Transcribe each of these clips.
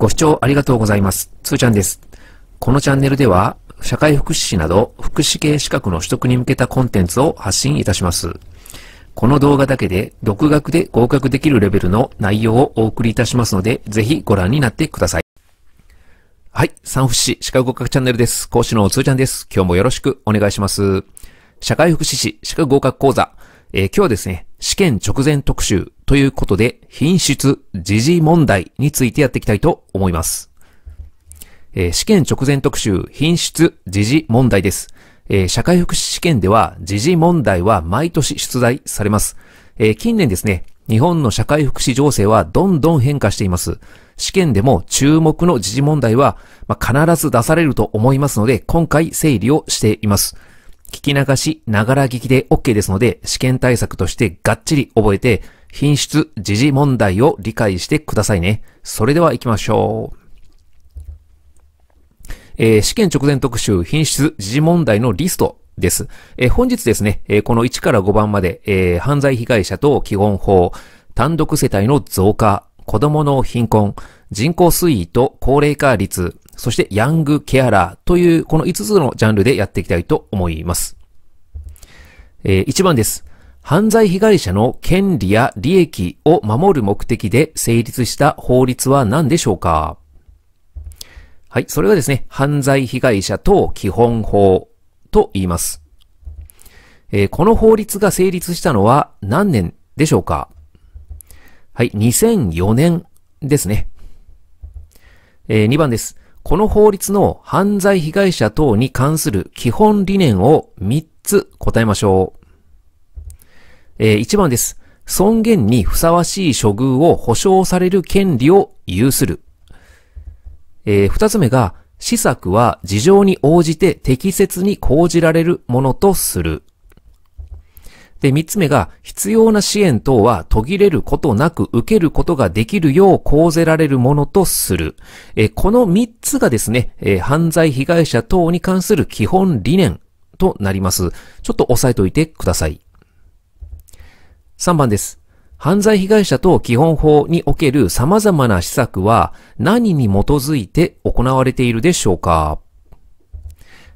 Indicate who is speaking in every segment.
Speaker 1: ご視聴ありがとうございます。つーちゃんです。このチャンネルでは、社会福祉士など福祉系資格の取得に向けたコンテンツを発信いたします。この動画だけで、独学で合格できるレベルの内容をお送りいたしますので、ぜひご覧になってください。はい、産福祉士資格合格チャンネルです。講師のつーちゃんです。今日もよろしくお願いします。社会福祉士資格合格講座。えー、今日はですね、試験直前特集ということで、品質、時事問題についてやっていきたいと思います。えー、試験直前特集、品質、時事問題です。えー、社会福祉試験では、時事問題は毎年出題されます。えー、近年ですね、日本の社会福祉情勢はどんどん変化しています。試験でも注目の時事問題は、まあ、必ず出されると思いますので、今回整理をしています。聞き流し、ながら聞きで OK ですので、試験対策としてがっちり覚えて、品質、時事問題を理解してくださいね。それでは行きましょう。えー、試験直前特集、品質、時事問題のリストです。えー、本日ですね、えー、この1から5番まで、えー、犯罪被害者と基本法、単独世帯の増加、子供の貧困、人口推移と高齢化率、そしてヤングケアラーというこの5つのジャンルでやっていきたいと思います。えー、1番です。犯罪被害者の権利や利益を守る目的で成立した法律は何でしょうかはい、それはですね、犯罪被害者等基本法と言います。えー、この法律が成立したのは何年でしょうかはい、2004年ですね。えー、2番です。この法律の犯罪被害者等に関する基本理念を3つ答えましょう。えー、1番です。尊厳にふさわしい処遇を保障される権利を有する。えー、2つ目が、施策は事情に応じて適切に講じられるものとする。で、三つ目が、必要な支援等は途切れることなく受けることができるよう講ぜられるものとする。えこの三つがですね、え犯罪被害者等に関する基本理念となります。ちょっと押さえておいてください。3番です。犯罪被害者等基本法における様々な施策は何に基づいて行われているでしょうか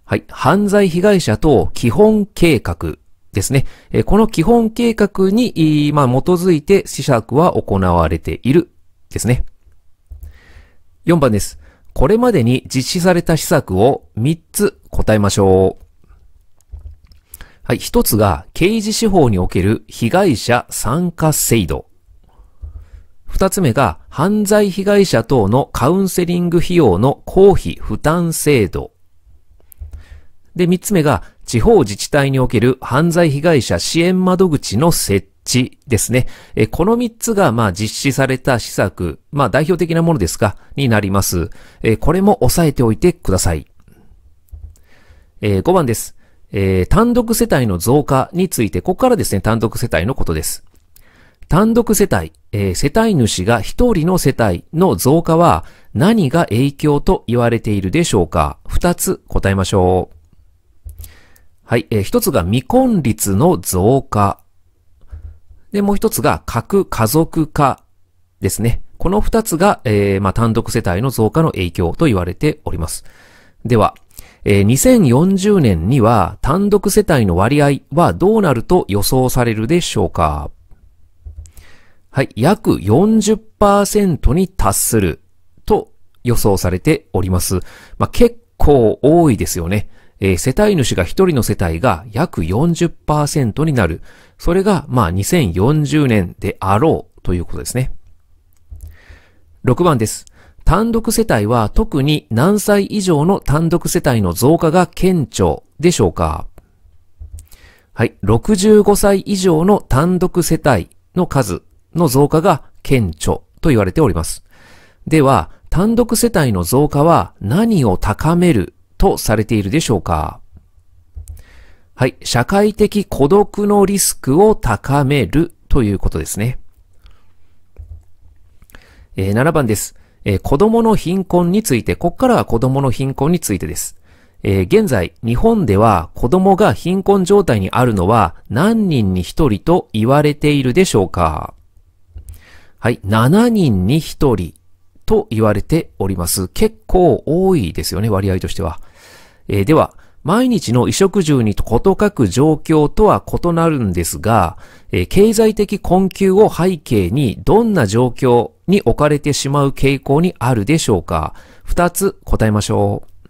Speaker 1: はい。犯罪被害者等基本計画ですね。この基本計画に、まあ、基づいて施策は行われているですね。4番です。これまでに実施された施策を3つ答えましょう。はい、1つが刑事司法における被害者参加制度。2つ目が犯罪被害者等のカウンセリング費用の公費負担制度。で、3つ目が、地方自治体における犯罪被害者支援窓口の設置ですね。えこの3つが、まあ、実施された施策、まあ、代表的なものですか、になります。えこれも押さえておいてください。え5番です。えー、単独世帯の増加について、ここからですね、単独世帯のことです。単独世帯、えー、世帯主が一人の世帯の増加は何が影響と言われているでしょうか二つ答えましょう。はい、えー、一つが未婚率の増加。で、もう一つが核家族化ですね。この二つが、えー、まあ、単独世帯の増加の影響と言われております。では、えー、2040年には単独世帯の割合はどうなると予想されるでしょうかはい、約40%に達すると予想されております。まあ、結構多いですよね。えー、世帯主が1人の世帯が約40%になる。それが、まあ、2040年であろうということですね。6番です。単独世帯は特に何歳以上の単独世帯の増加が顕著でしょうかはい。65歳以上の単独世帯の数の増加が顕著と言われております。では、単独世帯の増加は何を高めるとされているでしょうかはい。社会的孤独のリスクを高めるということですね。えー、7番です。えー、子供の貧困について、ここからは子供の貧困についてです。えー、現在、日本では子供が貧困状態にあるのは何人に1人と言われているでしょうかはい。7人に1人と言われております。結構多いですよね、割合としては。えー、では、毎日の衣食住に事欠く状況とは異なるんですが、えー、経済的困窮を背景にどんな状況に置かれてしまう傾向にあるでしょうか二つ答えましょう。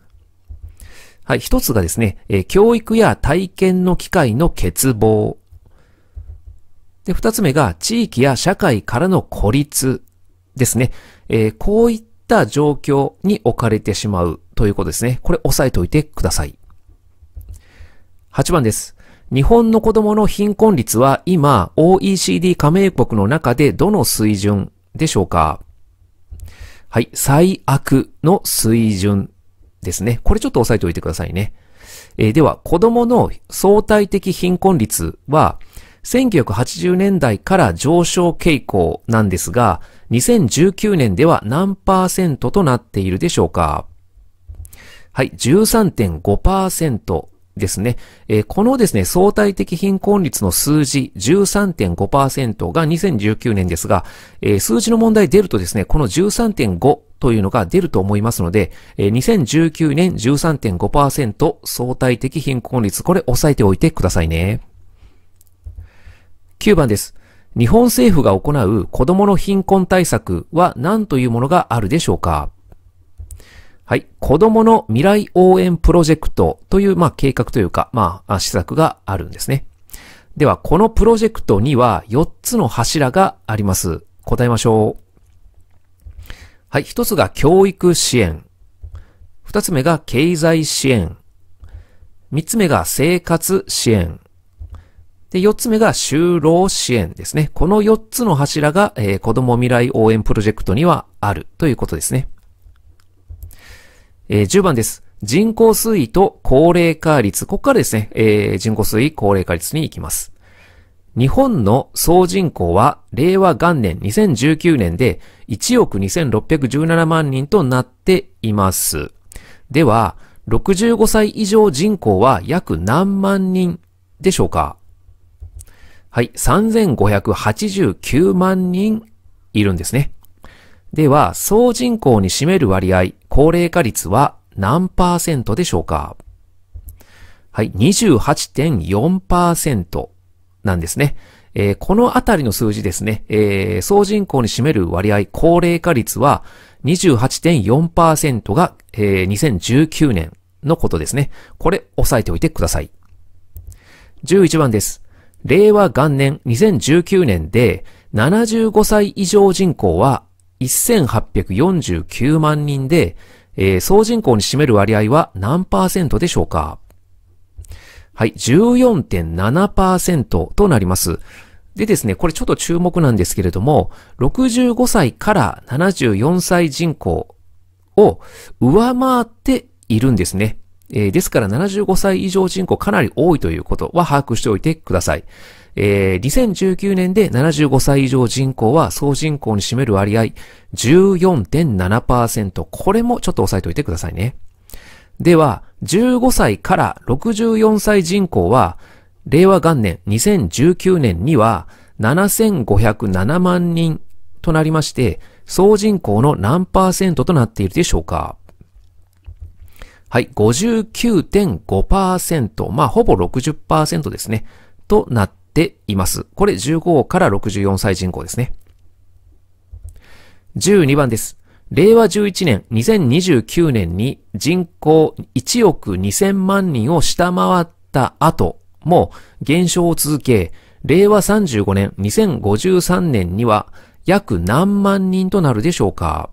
Speaker 1: はい、一つがですね、えー、教育や体験の機会の欠乏。で、二つ目が地域や社会からの孤立ですね。えー、こういった状況に置かれてしまうということですね。これ押さえておいてください。8番です。日本の子供の貧困率は今 OECD 加盟国の中でどの水準でしょうかはい、最悪の水準ですね。これちょっと押さえておいてくださいね。えー、では、子供の相対的貧困率は1980年代から上昇傾向なんですが、2019年では何パーセントとなっているでしょうかはい、13.5%ですね。えー、このですね、相対的貧困率の数字13.5%が2019年ですが、えー、数字の問題出るとですね、この13.5というのが出ると思いますので、えー、2019年13.5%相対的貧困率、これ押さえておいてくださいね。9番です。日本政府が行う子供の貧困対策は何というものがあるでしょうかはい、子供の未来応援プロジェクトという、まあ、計画というか、まあ、施策があるんですね。では、このプロジェクトには4つの柱があります。答えましょう。はい、1つが教育支援。2つ目が経済支援。3つ目が生活支援。で、4つ目が就労支援ですね。この4つの柱が、えー、子供未来応援プロジェクトにはあるということですね。えー、10番です。人口推移と高齢化率。ここからですね、えー、人口推移、高齢化率に行きます。日本の総人口は令和元年2019年で1億2617万人となっています。では、65歳以上人口は約何万人でしょうかはい、3589万人いるんですね。では、総人口に占める割合、高齢化率は何パーセントでしょうかはい、28.4%なんですね。えー、このあたりの数字ですね、えー、総人口に占める割合、高齢化率は28.4%が、えー、2019年のことですね。これ、押さえておいてください。11番です。令和元年2019年で75歳以上人口は1849万人で、えー、総人口に占める割合は何パーセントでしょうかはい、14.7%となります。でですね、これちょっと注目なんですけれども、65歳から74歳人口を上回っているんですね。えー、ですから75歳以上人口かなり多いということは把握しておいてください。えー、2019年で75歳以上人口は総人口に占める割合14.7%。これもちょっと押さえておいてくださいね。では、15歳から64歳人口は、令和元年2019年には7507万人となりまして、総人口の何パーセントとなっているでしょうかはい、59.5%。まあ、ほぼ60%ですね。となってています。これ15から64歳人口ですね。12番です。令和11年、2029年に人口1億2000万人を下回った後も減少を続け、令和35年、2053年には約何万人となるでしょうか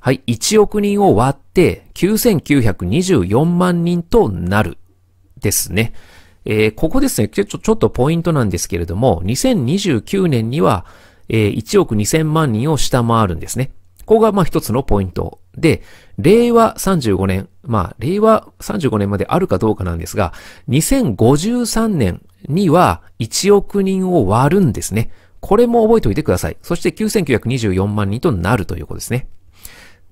Speaker 1: はい、1億人を割って9924万人となるですね。えー、ここですねちょ、ちょっとポイントなんですけれども、2029年には、えー、1億2000万人を下回るんですね。ここがまあ一つのポイント。で、令和35年、まあ令和35年まであるかどうかなんですが、2053年には1億人を割るんですね。これも覚えておいてください。そして9924万人となるということですね。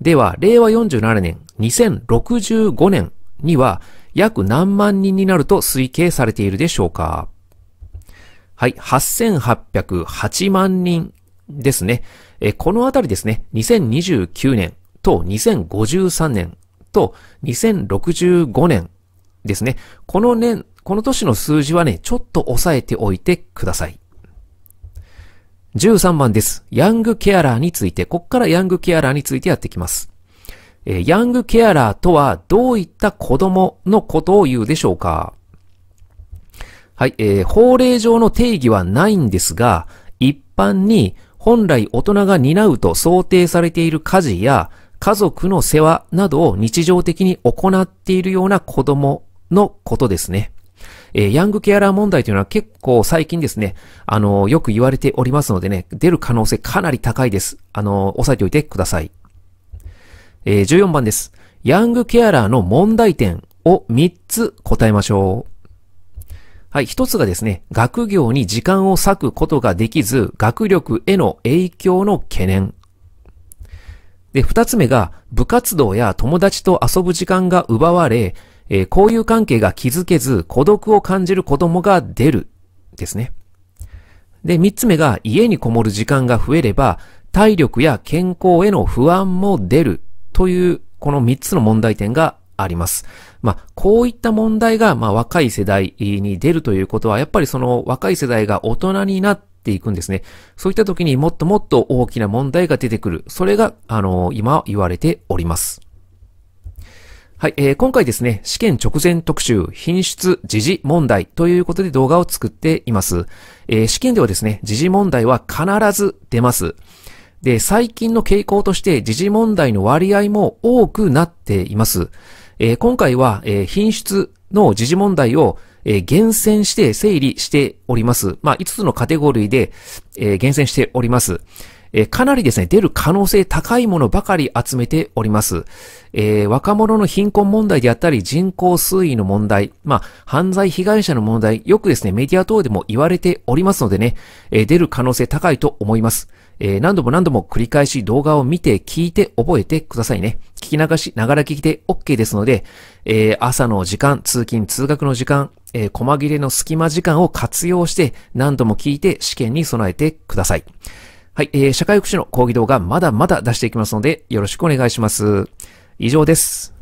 Speaker 1: では、令和47年、2065年には約何万人になると推計されているでしょうかはい、8808万人ですね。えこのあたりですね、2029年と2053年と2065年ですね。この年、この年の数字はね、ちょっと押さえておいてください。13番です。ヤングケアラーについて、こっからヤングケアラーについてやっていきます。えー、ヤングケアラーとはどういった子供のことを言うでしょうかはい、えー、法令上の定義はないんですが、一般に本来大人が担うと想定されている家事や家族の世話などを日常的に行っているような子供のことですね。えー、ヤングケアラー問題というのは結構最近ですね、あのー、よく言われておりますのでね、出る可能性かなり高いです。あのー、押さえておいてください。えー、14番です。ヤングケアラーの問題点を3つ答えましょう。はい、一つがですね、学業に時間を割くことができず、学力への影響の懸念。で、二つ目が、部活動や友達と遊ぶ時間が奪われ、えー、交友関係が築けず、孤独を感じる子供が出る。ですね。で、三つ目が、家にこもる時間が増えれば、体力や健康への不安も出る。という、この3つの問題点があります。まあ、こういった問題が、まあ、若い世代に出るということは、やっぱりその若い世代が大人になっていくんですね。そういった時にもっともっと大きな問題が出てくる。それが、あのー、今言われております。はい、えー、今回ですね、試験直前特集、品質、時事問題ということで動画を作っています。えー、試験ではですね、時事問題は必ず出ます。で、最近の傾向として時事問題の割合も多くなっています。えー、今回は、えー、品質の時事問題を、えー、厳選して整理しております。まあ、5つのカテゴリーで、え厳選しております。えかなりですね、出る可能性高いものばかり集めております。えー、若者の貧困問題であったり、人口推移の問題、まあ、犯罪被害者の問題、よくですね、メディア等でも言われておりますのでね、えー、出る可能性高いと思います。えー、何度も何度も繰り返し動画を見て、聞いて、覚えてくださいね。聞き流し、ながら聞きで OK ですので、えー、朝の時間、通勤、通学の時間、えー、細切れの隙間時間を活用して、何度も聞いて試験に備えてください。はい、えー、社会福祉の講義動画まだまだ出していきますので、よろしくお願いします。以上です。